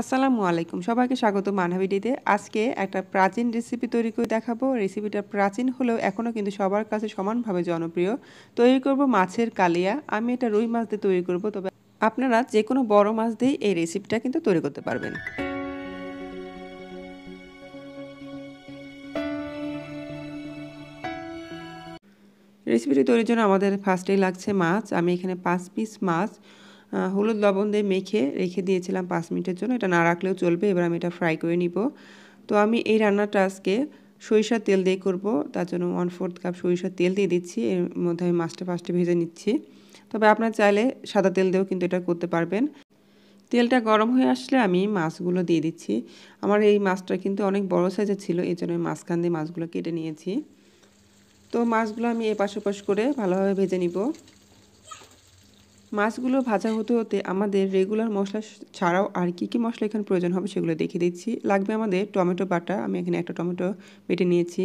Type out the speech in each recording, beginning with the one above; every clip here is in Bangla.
আসসালামু আলাইকুম সবাইকে স্বাগত মানহাবিডিতে আজকে একটা প্রাচীন রেসিপি তৈরি করে দেখাবো রেসিপিটা প্রাচীন হলেও এখনও কিন্তু সবার কাছে সমানভাবে জনপ্রিয় তৈরি করব মাছের কালিয়া আমি এটা রুই মাছ দিয়ে তৈরি করব তবে আপনারা যে কোনো বড় মাছ দিয়ে এই রেসিপিটা কিন্তু তৈরি করতে পারবেন রেসিপিটি তৈরির জন্য আমাদের ফার্স্টেই লাগছে মাছ আমি এখানে পাঁচ পিস মাছ হলুদ লবণ দিয়ে মেখে রেখে দিয়েছিলাম পাঁচ মিনিটের জন্য এটা না রাখলেও চলবে এবার আমি এটা ফ্রাই করে নিব তো আমি এই রান্নাটা আজকে সরিষার তেল দিয়ে করব তার জন্য ওয়ান ফোর্থ কাপ সরিষার তেল দিয়ে দিচ্ছি এর মধ্যে আমি মাছটা ফার্স্টে ভেজে নিচ্ছি তবে আপনার চাইলে সাদা তেল দিয়েও কিন্তু এটা করতে পারবেন তেলটা গরম হয়ে আসলে আমি মাছগুলো দিয়ে দিচ্ছি আমার এই মাছটা কিন্তু অনেক বড় সাইজের ছিল এই জন্য মাছখান দিয়ে মাছগুলো কেটে নিয়েছি তো মাছগুলো আমি এপাশ ওপাশ করে ভালোভাবে ভেজে নিব মাছগুলো ভাজা হতে হতে আমাদের রেগুলার মশলা ছাড়াও আর কী কী মশলা এখানে প্রয়োজন হবে সেগুলো দেখিয়ে দিচ্ছি লাগবে আমাদের টমেটো বাটা আমি এখানে একটা টমেটো বেটে নিয়েছি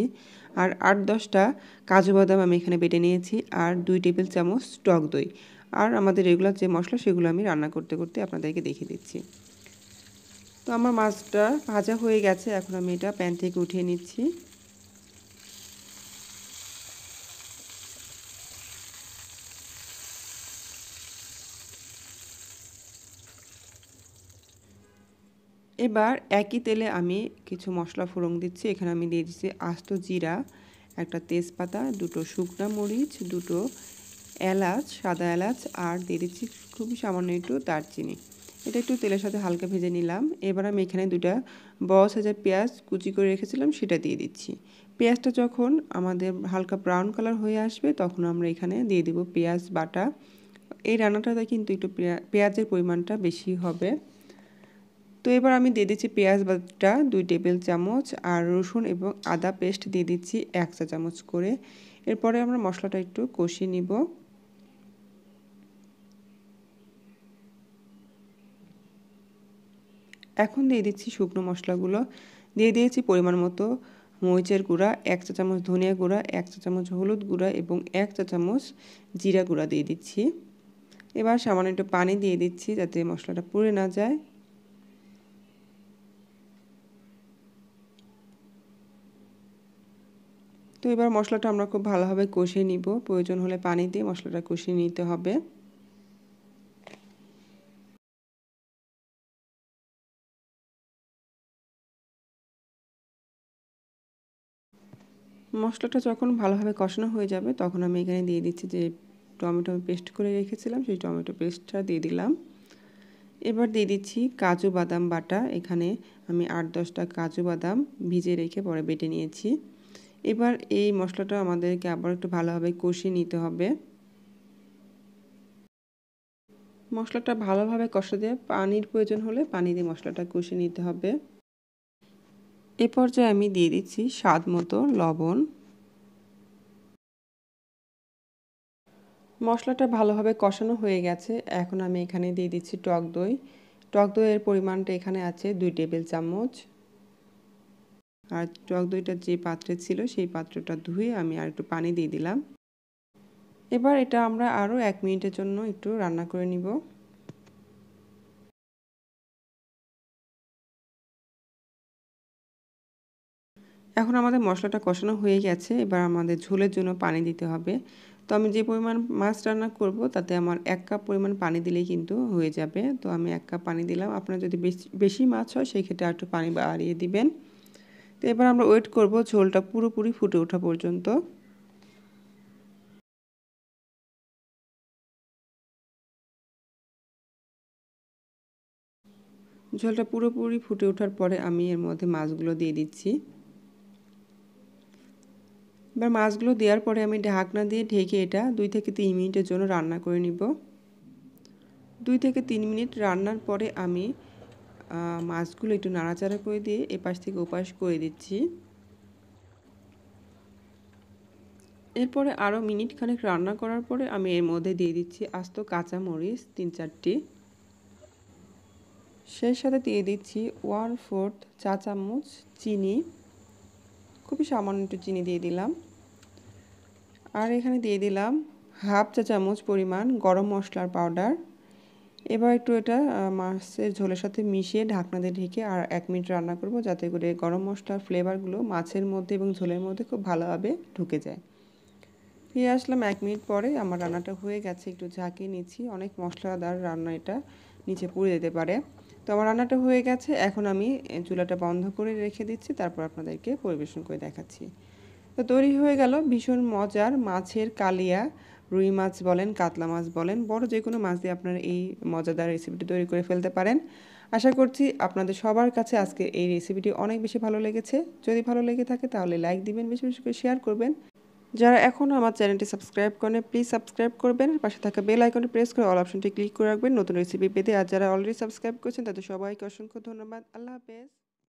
আর আট দশটা কাজু বাদাম আমি এখানে বেটে নিয়েছি আর দুই টেবিল চামচ টক দই আর আমাদের রেগুলার যে মশলা সেগুলো আমি রান্না করতে করতে আপনাদেরকে দেখিয়ে দিচ্ছি তো আমার মাছটা ভাজা হয়ে গেছে এখন আমি এটা প্যান থেকে উঠিয়ে নিচ্ছি এবার একই তেলে আমি কিছু মশলা ফোড়ন দিচ্ছি এখানে আমি দিয়ে দিচ্ছি আস্ত জিরা একটা তেজপাতা দুটো শুকনা মরিচ দুটো এলাচ সাদা এলাচ আর দিয়ে দিচ্ছি খুবই সামান্য একটু দারচিনি এটা একটু তেলের সাথে হালকা ভেজে নিলাম এবার আমি এখানে দুটা বস হাজার পেঁয়াজ কুচি করে রেখেছিলাম সেটা দিয়ে দিচ্ছি পেঁয়াজটা যখন আমাদের হালকা ব্রাউন কালার হয়ে আসবে তখন আমরা এখানে দিয়ে দেব পেঁয়াজ বাটা এই রান্নাটাতে কিন্তু একটু পেঁয়াজের পরিমাণটা বেশি হবে তো এবার আমি দিয়ে দিচ্ছি পেঁয়াজ বাটা দুই টেবিল চামচ আর রসুন এবং আদা পেস্ট দিয়ে দিচ্ছি এক চা চামচ করে এরপরে আমরা মশলাটা একটু কষিয়ে নিব এখন দিয়ে দিচ্ছি শুকনো মশলাগুলো দিয়ে দিয়েছি পরিমাণ মতো মরিচের গুঁড়া এক চা চামচ ধনিয়া গুঁড়া এক চা চামচ হলুদ গুঁড়া এবং এক চা চামচ জিরা গুঁড়া দিয়ে দিচ্ছি এবার সামান্য একটু পানি দিয়ে দিচ্ছি যাতে মশলাটা পুড়ে না যায় তো এবার মশলাটা আমরা খুব ভালোভাবে কষিয়ে নিব প্রয়োজন হলে পানি দিয়ে মশলাটা কষিয়ে নিতে হবে মশলাটা যখন ভালোভাবে কষানো হয়ে যাবে তখন আমি এখানে দিয়ে দিচ্ছি যে টমেটো পেস্ট করে রেখেছিলাম সেই টমেটো পেস্টটা দিয়ে দিলাম এবার দিয়ে দিচ্ছি কাজু বাদাম বাটা এখানে আমি আট দশটা কাজু বাদাম ভিজে রেখে পরে বেটে নিয়েছি এবার এই মশলাটা আমাদেরকে আবার একটু ভালোভাবে কষিয়ে নিতে হবে মশলাটা ভালোভাবে দিয়ে পানির প্রয়োজন হলে পানি দিয়ে মশলাটা কষিয়ে নিতে হবে এ পর্যায়ে আমি দিয়ে দিচ্ছি স্বাদ মতো লবণ মশলাটা ভালোভাবে কষানো হয়ে গেছে এখন আমি এখানে দিয়ে দিচ্ছি টক দই টক দইয়ের পরিমাণটা এখানে আছে দুই টেবিল চামচ আর টক দইটা যে পাত্রে ছিল সেই পাত্রটা ধুয়ে আমি আর একটু পানি দিয়ে দিলাম এবার এটা আমরা আরও এক মিনিটের জন্য একটু রান্না করে নিব এখন আমাদের মশলাটা কষানো হয়ে গেছে এবার আমাদের ঝোলের জন্য পানি দিতে হবে তো আমি যে পরিমাণ মাছ রান্না করব তাতে আমার এক কাপ পরিমাণ পানি দিলেই কিন্তু হয়ে যাবে তো আমি এক কাপ পানি দিলাম আপনার যদি বেশি বেশি মাছ হয় সেই আর একটু পানি বাড়িয়ে দিবেন তো এবার আমরা ওয়েট করব ঝোলটা পুরোপুরি ফুটে ওঠা পর্যন্ত ঝোলটা পুরোপুরি ফুটে ওঠার পরে আমি এর মধ্যে মাছগুলো দিয়ে দিচ্ছি এবার মাছগুলো দেওয়ার পরে আমি ঢাকনা দিয়ে ঢেকে এটা দুই থেকে তিন মিনিটের জন্য রান্না করে নিব দুই থেকে তিন মিনিট রান্নার পরে আমি মাছগুলো একটু নাড়াচাড়া করে দিয়ে এপাশ থেকে ওপাশ করে দিচ্ছি এরপরে আরও মিনিট খানেক রান্না করার পরে আমি এর মধ্যে দিয়ে দিচ্ছি আস্ত কাঁচামরিচ তিন চারটি সেই সাথে দিয়ে দিচ্ছি ওয়ান ফোর্থ চা চামচ চিনি খুবই সামান্য একটু চিনি দিয়ে দিলাম আর এখানে দিয়ে দিলাম হাফ চা চামচ পরিমাণ গরম মশলার পাউডার এবার একটু এটা মাছের ঝোলের সাথে মিশিয়ে ঢাকনা দিয়ে ঢেকে আর এক মিনিট রান্না করব যাতে করে গরম মশলার ফ্লেভারগুলো মাছের মধ্যে এবং ঝোলের মধ্যে খুব ভালোভাবে ঢুকে যায় ফিরে আসলাম এক মিনিট পরে আমার রান্নাটা হয়ে গেছে একটু ঝাঁকিয়ে নিচ্ছি অনেক মশলাদার রান্না এটা নিচে পুড়ে দিতে পারে তো আমার রান্নাটা হয়ে গেছে এখন আমি চুলাটা বন্ধ করে রেখে দিচ্ছি তারপর আপনাদেরকে পরিবেশন করে দেখাচ্ছি তো তৈরি হয়ে গেল ভীষণ মজার মাছের কালিয়া রুই মাছ বলেন কাতলা মাছ বলেন বড় যে কোনো মাছ দিয়ে আপনারা এই মজাদার রেসিপিটি তৈরি করে ফেলতে পারেন আশা করছি আপনাদের সবার কাছে আজকে এই রেসিপিটি অনেক বেশি ভালো লেগেছে যদি ভালো লেগে থাকে তাহলে লাইক দিবেন বেশি বেশি করে শেয়ার করবেন যারা এখনও আমার চ্যানেলটি সাবস্ক্রাইব করেন প্লিজ সাবস্ক্রাইব করবেন পাশে থাকা বেল আইকনটি প্রেস করে অল অপশনটি ক্লিক করে রাখবেন নতুন রেসিপি পেতে আর যারা অলরেডি সাবস্ক্রাইব করেছেন তাদের সবাইকে অসংখ্য ধন্যবাদ আল্লাহ হাফেজ